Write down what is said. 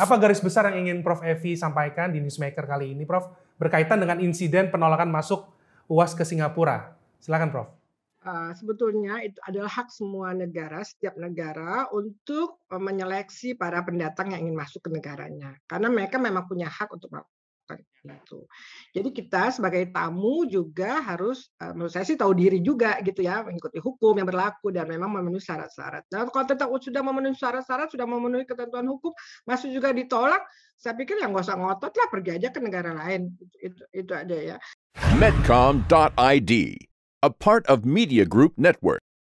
Apa garis besar yang ingin Prof. Evi sampaikan di Newsmaker kali ini, Prof? Berkaitan dengan insiden penolakan masuk UAS ke Singapura. Silakan, Prof. Uh, sebetulnya itu adalah hak semua negara, setiap negara untuk eh, menyeleksi para pendatang yang ingin masuk ke negaranya. Karena mereka memang punya hak untuk Ya. itu. Jadi kita sebagai tamu juga harus menurut saya sih tahu diri juga gitu ya, mengikuti hukum yang berlaku dan memang memenuhi syarat-syarat. Dan kalau tetap sudah memenuhi syarat-syarat, sudah memenuhi ketentuan hukum, masih juga ditolak, saya pikir yang nggak usah ngotot lah, pergi aja ke negara lain. Itu, itu, itu aja ya. Medcom.id, a part of Media Group Network.